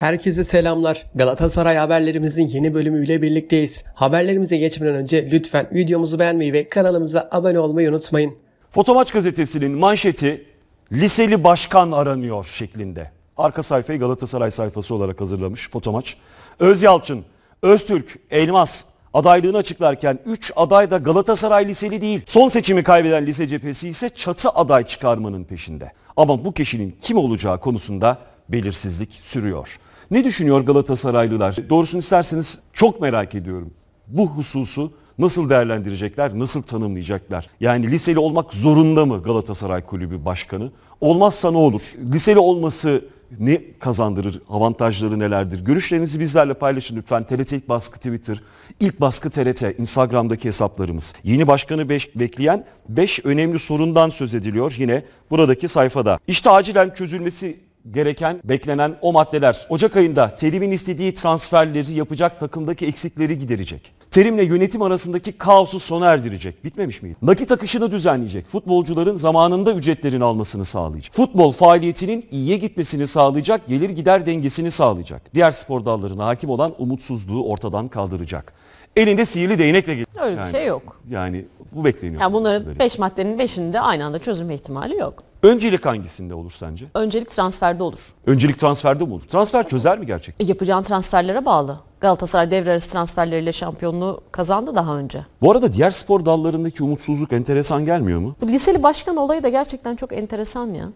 Herkese selamlar. Galatasaray haberlerimizin yeni bölümüyle birlikteyiz. Haberlerimize geçmeden önce lütfen videomuzu beğenmeyi ve kanalımıza abone olmayı unutmayın. Fotomaç gazetesinin manşeti liseli başkan aranıyor şeklinde. Arka sayfayı Galatasaray sayfası olarak hazırlamış Fotomaç. Öz Yalçın, Öztürk, Elmas adaylığını açıklarken 3 aday da Galatasaray liseli değil. Son seçimi kaybeden lise cephesi ise çatı aday çıkarmanın peşinde. Ama bu kişinin kim olacağı konusunda belirsizlik sürüyor. Ne düşünüyor Galatasaraylılar? Doğrusunu isterseniz çok merak ediyorum. Bu hususu nasıl değerlendirecekler, nasıl tanımlayacaklar? Yani liseli olmak zorunda mı Galatasaray Kulübü Başkanı? Olmazsa ne olur? Liseli olması ne kazandırır, avantajları nelerdir? Görüşlerinizi bizlerle paylaşın lütfen. TRT ilk baskı Twitter, ilk baskı TRT, Instagram'daki hesaplarımız. Yeni başkanı beş, bekleyen 5 önemli sorundan söz ediliyor yine buradaki sayfada. İşte acilen çözülmesi gereken, beklenen o maddeler. Ocak ayında Terim'in istediği transferleri yapacak takımdaki eksikleri giderecek. Terim'le yönetim arasındaki kaosu sona erdirecek. Bitmemiş miydi? Nakit akışını düzenleyecek. Futbolcuların zamanında ücretlerini almasını sağlayacak. Futbol faaliyetinin iyiye gitmesini sağlayacak, gelir gider dengesini sağlayacak. Diğer spor dallarına hakim olan umutsuzluğu ortadan kaldıracak elinde sihirli değnekle geliyor. Öyle yani, bir şey yok. Yani bu bekleniyor. Yani bunların 5 maddenin 5'inin aynı anda çözüm ihtimali yok. Öncelik hangisinde olur sence? Öncelik transferde olur. Öncelik transferde mi olur? Transfer çözer mi gerçekten? E, yapacağın transferlere bağlı. Galatasaray devre arası transferleriyle şampiyonluğu kazandı daha önce. Bu arada diğer spor dallarındaki umutsuzluk enteresan gelmiyor mu? Bu liseli başkan olayı da gerçekten çok enteresan ya.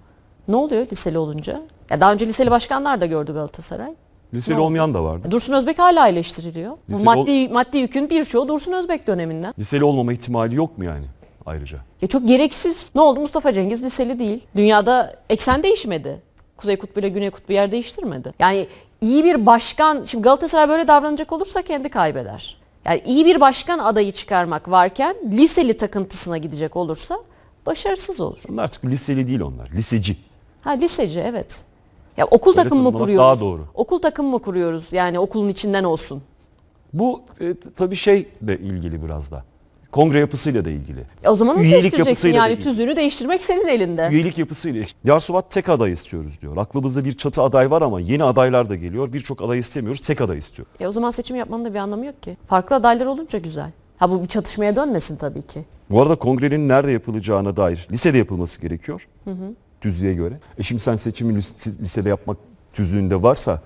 Ne oluyor liseli olunca? Ya daha önce liseli başkanlar da gördü Galatasaray. Liseli ne olmayan da vardı. Dursun Özbek hala eleştiriliyor. Liseli Bu maddi ol... maddi yükün birçoğu Dursun Özbek döneminden. Liseli olmama ihtimali yok mu yani? ayrıca. Ya çok gereksiz. Ne oldu? Mustafa Cengiz liseli değil. Dünyada eksen değişmedi. Kuzey Kutbu ile Güney Kutbu yer değiştirmedi. Yani iyi bir başkan, şimdi Galatasaray böyle davranacak olursa kendi kaybeder. Yani iyi bir başkan adayı çıkarmak varken liseli takıntısına gidecek olursa başarısız olur. Onlar artık liseli değil onlar, liseci. Ha liseci evet. Ya okul Öyle takımı mı kuruyoruz? Daha doğru. Okul takımı mı kuruyoruz? Yani okulun içinden olsun. Bu e, tabii şey de ilgili biraz da. Kongre yapısıyla da ilgili. E o zaman onu Üyelik değiştireceksin yani de tüzüğünü değiştirmek senin elinde. Üyelik yapısıyla. Yarsuvat tek aday istiyoruz diyor. Aklımızda bir çatı aday var ama yeni adaylar da geliyor. Birçok aday istemiyoruz tek aday istiyor. E o zaman seçim yapmanın da bir anlamı yok ki. Farklı adaylar olunca güzel. Ha bu bir çatışmaya dönmesin tabii ki. Bu arada kongrenin nerede yapılacağına dair lisede yapılması gerekiyor. Hı hı tüzüğe göre. E şimdi sen seçimi lisede yapmak tüzüğünde varsa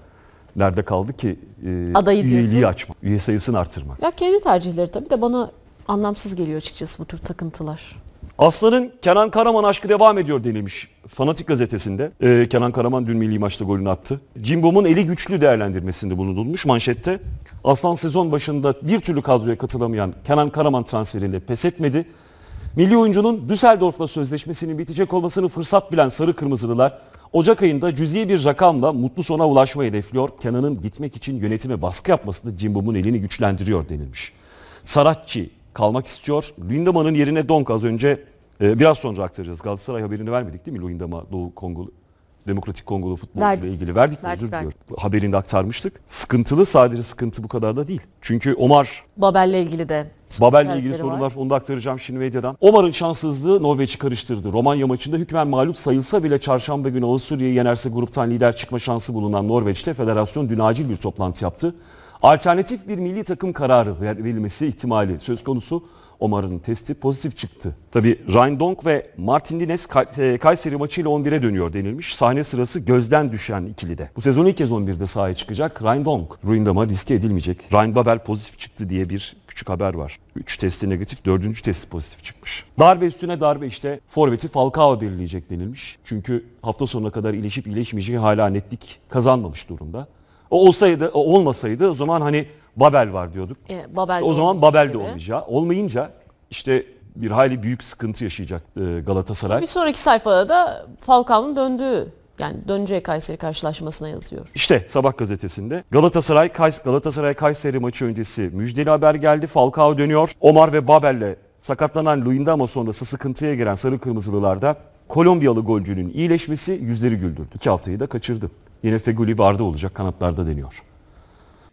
nerede kaldı ki e, Adayı üyeliği diyorsun. açmak, üye sayısını artırmak? Ya kendi tercihleri tabii de bana anlamsız geliyor açıkçası bu tür takıntılar. Aslan'ın Kenan Karaman aşkı devam ediyor denilmiş Fanatik gazetesinde. Ee, Kenan Karaman dün milli maçta golünü attı. Cimbom'un eli güçlü değerlendirmesinde bulunulmuş manşette. Aslan sezon başında bir türlü kadroya katılamayan Kenan Karaman transferinde pes etmedi. Milli oyuncunun Düsseldorf'la sözleşmesinin bitecek olmasını fırsat bilen Sarı Kırmızılılar Ocak ayında cüzi bir rakamla mutlu sona ulaşmayı hedefliyor. Kenan'ın gitmek için yönetime baskı yapması da Cimbom'un elini güçlendiriyor denilmiş. Saratçı kalmak istiyor. Lindama'nın yerine Donk az önce e, biraz sonra aktaracağız. Galatasaray haberini vermedik değil mi Lindama Doğu Kongolu Demokratik Kongolu futbolu ile ilgili verdik mi? Verdik, Özür verdik. diliyorum. Haberini aktarmıştık. Sıkıntılı sadece sıkıntı bu kadar da değil. Çünkü Omar Babel'le ilgili de Babel'le ilgili sorunlar var. onu da aktaracağım şimdi medyadan. Omar'ın şanssızlığı Norveç'i karıştırdı. Romanya maçında hükmen mağlup sayılsa bile çarşamba günü Avusturya'yı yenerse gruptan lider çıkma şansı bulunan Norveç'te federasyon dün acil bir toplantı yaptı. Alternatif bir milli takım kararı verilmesi ihtimali söz konusu Omar'ın testi pozitif çıktı. Tabi Ryan ve Martin Lines e, Kayseri maçıyla 11'e dönüyor denilmiş. Sahne sırası gözden düşen ikili de. Bu sezon ilk kez 11'de sahaya çıkacak Ryan Dong. Ruindama riske edilmeyecek. Ryan Babel pozitif çıktı diye bir küçük haber var. 3 testi negatif, 4. testi pozitif çıkmış. Darbe üstüne darbe işte forveti Falcao belirleyecek denilmiş. Çünkü hafta sonuna kadar iyileşip iyileşmeyeceği hala netlik kazanmamış durumda. O olsaydı, o olmasaydı o zaman hani Babel var diyorduk. E, Babel işte o zaman Babel de olmayacağı. Olmayınca işte bir hayli büyük sıkıntı yaşayacak e, Galatasaray. Bir sonraki sayfada da Falcao'nun döndüğü yani döneceği Kayseri karşılaşmasına yazıyor. İşte Sabah gazetesinde Galatasaray Kays Galatasaray Kayseri maçı öncesi müjdeli haber geldi. Falcao dönüyor. Omar ve Babel'le sakatlanan Luyendama sonrası sıkıntıya giren sarı kırmızılılarda Kolombiyalı golcünün iyileşmesi yüzleri güldürdü. İki haftayı da kaçırdı. Yine Feguli vardı olacak kanatlarda deniyor.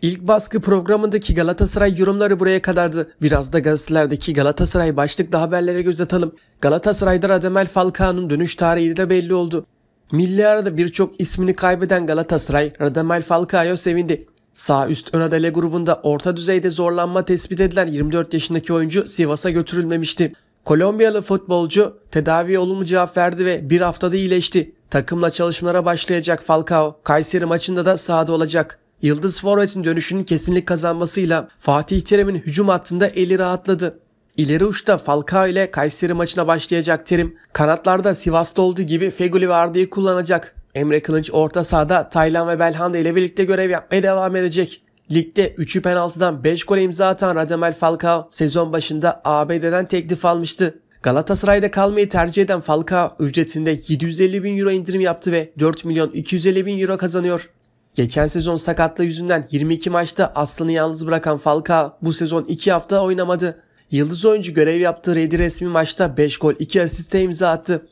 İlk baskı programındaki Galatasaray yorumları buraya kadardı. Biraz da gazetelerdeki Galatasaray başlıklı haberlere göz atalım. Galatasaray'da Radamel Falcao'nun dönüş tarihi de belli oldu. Milli arada birçok ismini kaybeden Galatasaray, Radamel Falcao sevindi. Sağ üst ön adale grubunda orta düzeyde zorlanma tespit edilen 24 yaşındaki oyuncu Sivas'a götürülmemişti. Kolombiyalı futbolcu tedaviye olumlu cevap verdi ve bir haftada iyileşti. Takımla çalışmalara başlayacak Falcao, Kayseri maçında da sahada olacak. Yıldız Forvet'in dönüşünün kesinlik kazanmasıyla Fatih Terim'in hücum hattında eli rahatladı. İleri uçta Falcao ile Kayseri maçına başlayacak Terim, kanatlarda Sivas'ta olduğu gibi Feguli ve Arda'yı kullanacak. Emre Kılınç orta sahada Taylan ve Belhanda ile birlikte görev yapmaya devam edecek. Ligde 3'ü penaltıdan 5 gol imza atan Radamel Falcao sezon başında ABD'den teklif almıştı. Galatasaray'da kalmayı tercih eden Falcao ücretinde 750 bin euro indirim yaptı ve 4 milyon 250 bin euro kazanıyor. Geçen sezon sakatlığı yüzünden 22 maçta Aslan'ı yalnız bırakan Falcao bu sezon 2 hafta oynamadı. Yıldız oyuncu görev yaptığı Redi resmi maçta 5 gol 2 asiste imza attı.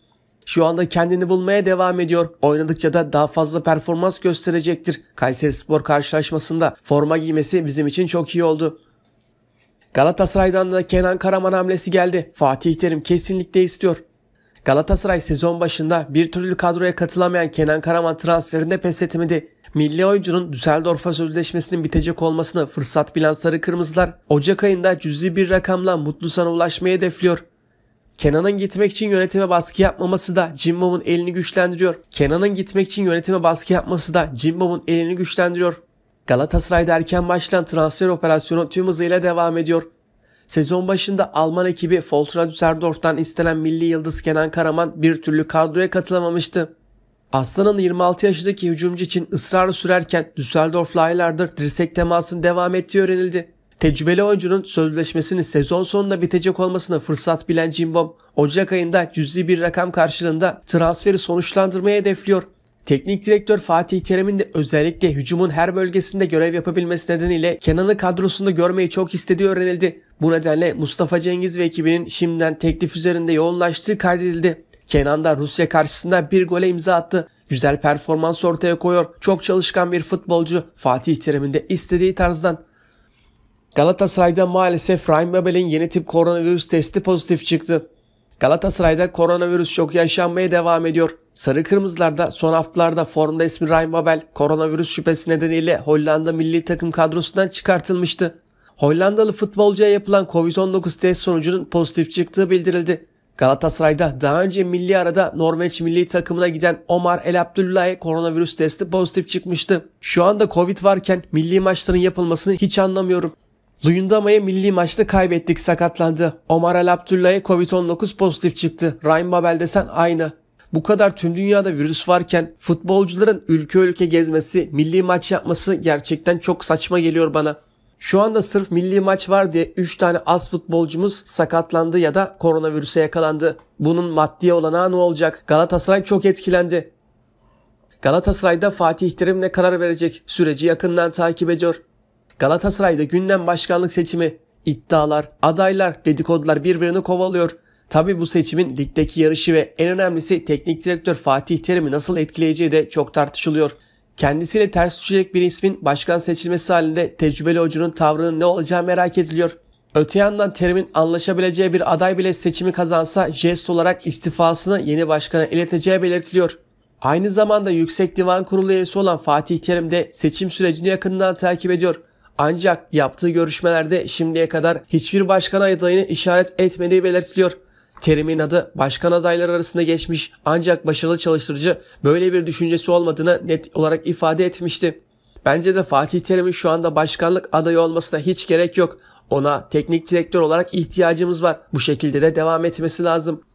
Şu anda kendini bulmaya devam ediyor. Oynadıkça da daha fazla performans gösterecektir. Kayseri Spor karşılaşmasında forma giymesi bizim için çok iyi oldu. Galatasaray'dan da Kenan Karaman hamlesi geldi. Fatih Terim kesinlikle istiyor. Galatasaray sezon başında bir türlü kadroya katılamayan Kenan Karaman transferinde pes etmedi. Milli oyuncunun Düsseldorf'a sözleşmesinin bitecek olmasına fırsat bilen Sarı Kırmızılar Ocak ayında cüzi bir rakamla Mutlusan'a ulaşmayı hedefliyor. Kenan'ın gitmek için yönetime baskı yapmaması da Jimbom'un elini güçlendiriyor. Kenan'ın gitmek için yönetime baskı yapması da Jimbom'un elini güçlendiriyor. Galatasaray'da erken başlayan transfer operasyonu tüm hızıyla devam ediyor. Sezon başında Alman ekibi Fortuna Düsseldorf'tan istenen milli yıldız Kenan Karaman bir türlü kadroya katılamamıştı. Aslan'ın 26 yaşındaki hücumcu için ısrarı sürerken Düsseldorf Lailer'dır dirsek temasının devam ettiği öğrenildi. Tecrübeli oyuncunun sözleşmesinin sezon sonunda bitecek olmasına fırsat bilen Cimbom, Ocak ayında cüzi bir rakam karşılığında transferi sonuçlandırmaya hedefliyor. Teknik direktör Fatih Terim'in de özellikle hücumun her bölgesinde görev yapabilmesi nedeniyle Kenan'ı kadrosunda görmeyi çok istediği öğrenildi. Bu nedenle Mustafa Cengiz ve ekibinin şimdiden teklif üzerinde yoğunlaştığı kaydedildi. Kenan da Rusya karşısında bir gole imza attı. Güzel performans ortaya koyuyor. Çok çalışkan bir futbolcu. Fatih Terim'in de istediği tarzdan. Galatasaray'da maalesef Ryan Babel'in yeni tip koronavirüs testi pozitif çıktı. Galatasaray'da koronavirüs çok yaşanmaya devam ediyor. Sarı Kırmızılar'da son haftalarda formda ismi Ryan Babel koronavirüs şüphesi nedeniyle Hollanda milli takım kadrosundan çıkartılmıştı. Hollandalı futbolcuya yapılan Covid-19 test sonucunun pozitif çıktığı bildirildi. Galatasaray'da daha önce milli arada Norveç milli takımına giden Omar El Abdullah'e koronavirüs testi pozitif çıkmıştı. Şu anda Covid varken milli maçların yapılmasını hiç anlamıyorum. Luyendama'ya milli maçta kaybettik sakatlandı. Omar El Abdullah'e Covid-19 pozitif çıktı. Ryan Babel desen aynı. Bu kadar tüm dünyada virüs varken futbolcuların ülke ülke gezmesi, milli maç yapması gerçekten çok saçma geliyor bana. Şu anda sırf milli maç var diye 3 tane az futbolcumuz sakatlandı ya da koronavirüse yakalandı. Bunun maddi olanağı ne olacak? Galatasaray çok etkilendi. Galatasaray'da Fatih Terim ne karar verecek? Süreci yakından takip ediyor. Galatasaray'da gündem başkanlık seçimi, iddialar, adaylar, dedikodular birbirini kovalıyor. Tabi bu seçimin ligdeki yarışı ve en önemlisi teknik direktör Fatih Terim'i nasıl etkileyeceği de çok tartışılıyor. Kendisiyle ters düşecek bir ismin başkan seçilmesi halinde tecrübeli hocunun tavrının ne olacağı merak ediliyor. Öte yandan terimin anlaşabileceği bir aday bile seçimi kazansa jest olarak istifasını yeni başkana ileteceği belirtiliyor. Aynı zamanda Yüksek Divan Kurulu üyesi olan Fatih Terim de seçim sürecini yakından takip ediyor. Ancak yaptığı görüşmelerde şimdiye kadar hiçbir başkan adayını işaret etmediği belirtiliyor. Terimin adı başkan adayları arasında geçmiş ancak başarılı çalıştırıcı böyle bir düşüncesi olmadığını net olarak ifade etmişti. Bence de Fatih Terim'in şu anda başkanlık adayı olmasına hiç gerek yok. Ona teknik direktör olarak ihtiyacımız var. Bu şekilde de devam etmesi lazım.